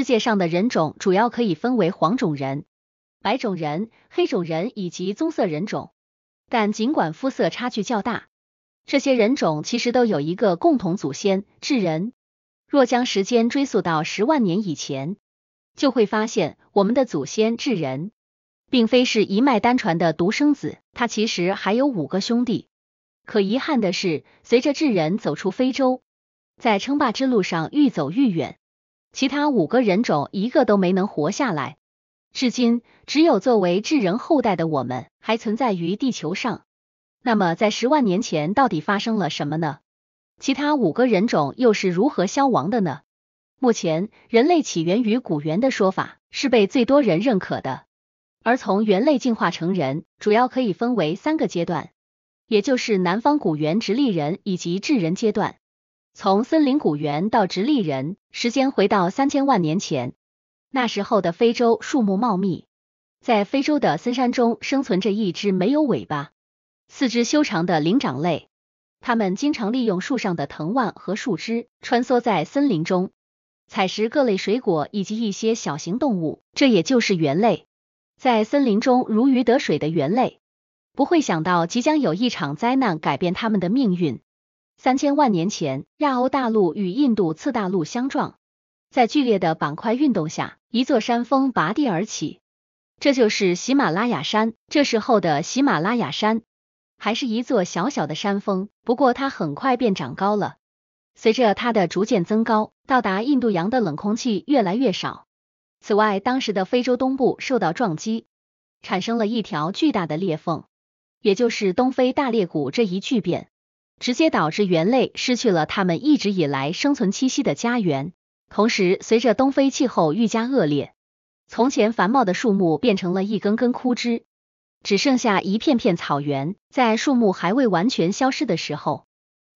世界上的人种主要可以分为黄种人、白种人、黑种人以及棕色人种。但尽管肤色差距较大，这些人种其实都有一个共同祖先——智人。若将时间追溯到十万年以前，就会发现我们的祖先智人并非是一脉单传的独生子，他其实还有五个兄弟。可遗憾的是，随着智人走出非洲，在称霸之路上愈走愈远。其他五个人种一个都没能活下来，至今只有作为智人后代的我们还存在于地球上。那么，在十万年前到底发生了什么呢？其他五个人种又是如何消亡的呢？目前，人类起源于古猿的说法是被最多人认可的。而从猿类进化成人，主要可以分为三个阶段，也就是南方古猿直立人以及智人阶段。从森林古猿到直立人，时间回到三千万年前。那时候的非洲树木茂密，在非洲的森山中生存着一只没有尾巴、四肢修长的灵长类。它们经常利用树上的藤蔓和树枝，穿梭在森林中，采食各类水果以及一些小型动物。这也就是猿类，在森林中如鱼得水的猿类，不会想到即将有一场灾难改变他们的命运。三千万年前，亚欧大陆与印度次大陆相撞，在剧烈的板块运动下，一座山峰拔地而起，这就是喜马拉雅山。这时候的喜马拉雅山还是一座小小的山峰，不过它很快便长高了。随着它的逐渐增高，到达印度洋的冷空气越来越少。此外，当时的非洲东部受到撞击，产生了一条巨大的裂缝，也就是东非大裂谷这一巨变。直接导致猿类失去了他们一直以来生存栖息的家园，同时随着东非气候愈加恶劣，从前繁茂的树木变成了一根根枯枝，只剩下一片片草原。在树木还未完全消失的时候，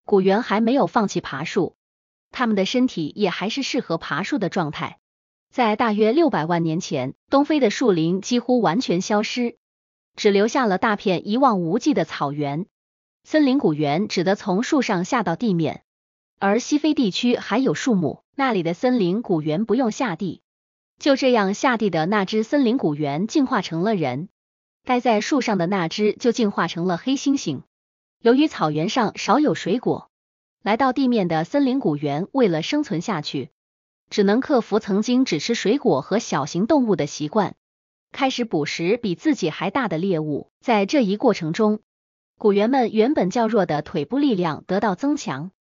古猿还没有放弃爬树，他们的身体也还是适合爬树的状态。在大约六百万年前，东非的树林几乎完全消失，只留下了大片一望无际的草原。森林古猿只得从树上下到地面，而西非地区还有树木，那里的森林古猿不用下地。就这样，下地的那只森林古猿进化成了人，待在树上的那只就进化成了黑猩猩。由于草原上少有水果，来到地面的森林古猿为了生存下去，只能克服曾经只吃水果和小型动物的习惯，开始捕食比自己还大的猎物。在这一过程中，古猿们原本较弱的腿部力量得到增强，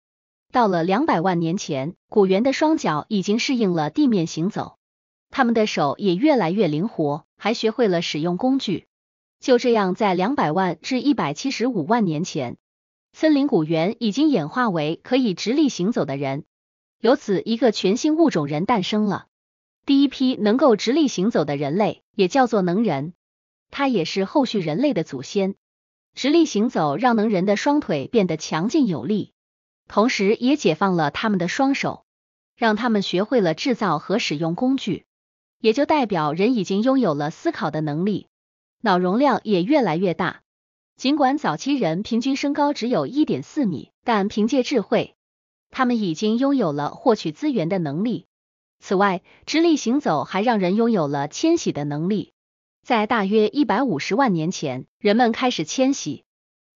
到了两百万年前，古猿的双脚已经适应了地面行走，他们的手也越来越灵活，还学会了使用工具。就这样，在两百万至一百七十五万年前，森林古猿已经演化为可以直立行走的人，由此一个全新物种——人诞生了。第一批能够直立行走的人类，也叫做能人，他也是后续人类的祖先。直立行走让能人的双腿变得强劲有力，同时也解放了他们的双手，让他们学会了制造和使用工具，也就代表人已经拥有了思考的能力，脑容量也越来越大。尽管早期人平均身高只有一点四米，但凭借智慧，他们已经拥有了获取资源的能力。此外，直立行走还让人拥有了迁徙的能力。在大约一百五十万年前，人们开始迁徙，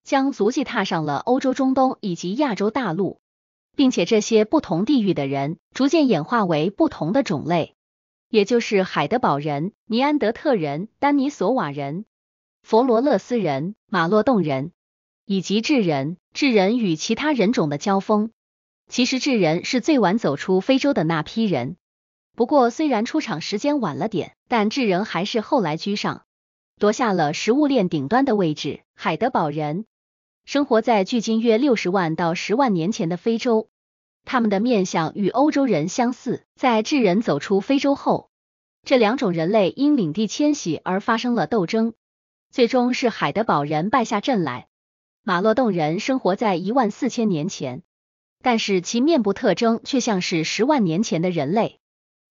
将足迹踏上了欧洲、中东以及亚洲大陆，并且这些不同地域的人逐渐演化为不同的种类，也就是海德堡人、尼安德特人、丹尼索瓦人、佛罗勒斯人、马洛洞人以及智人。智人与其他人种的交锋，其实智人是最晚走出非洲的那批人。不过，虽然出场时间晚了点，但智人还是后来居上，夺下了食物链顶端的位置。海德堡人生活在距今约六十万到十万年前的非洲，他们的面相与欧洲人相似。在智人走出非洲后，这两种人类因领地迁徙而发生了斗争，最终是海德堡人败下阵来。马洛洞人生活在一万四千年前，但是其面部特征却像是十万年前的人类。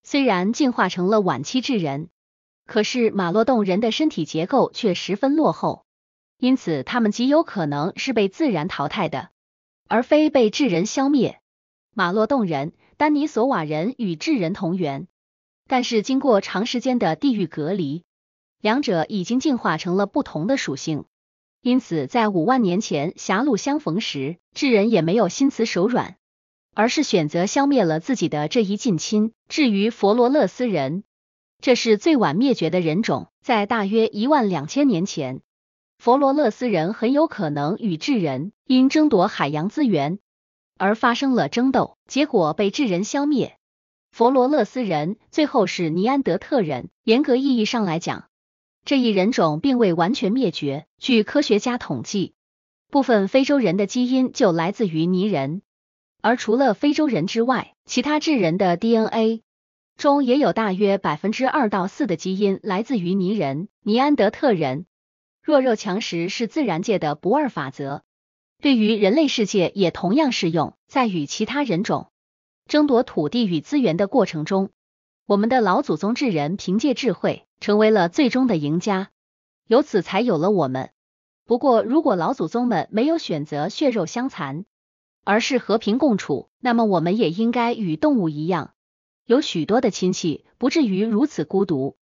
虽然进化成了晚期智人，可是马洛洞人的身体结构却十分落后，因此他们极有可能是被自然淘汰的，而非被智人消灭。马洛洞人、丹尼索瓦人与智人同源，但是经过长时间的地域隔离，两者已经进化成了不同的属性，因此在五万年前狭路相逢时，智人也没有心慈手软。而是选择消灭了自己的这一近亲。至于佛罗勒斯人，这是最晚灭绝的人种，在大约一万两千年前，佛罗勒斯人很有可能与智人因争夺海洋资源而发生了争斗，结果被智人消灭。佛罗勒斯人最后是尼安德特人。严格意义上来讲，这一人种并未完全灭绝。据科学家统计，部分非洲人的基因就来自于尼人。而除了非洲人之外，其他智人的 DNA 中也有大约百分之二到四的基因来自于尼人、尼安德特人。弱肉强食是自然界的不二法则，对于人类世界也同样适用。在与其他人种争夺土地与资源的过程中，我们的老祖宗智人凭借智慧成为了最终的赢家，由此才有了我们。不过，如果老祖宗们没有选择血肉相残，而是和平共处，那么我们也应该与动物一样，有许多的亲戚，不至于如此孤独。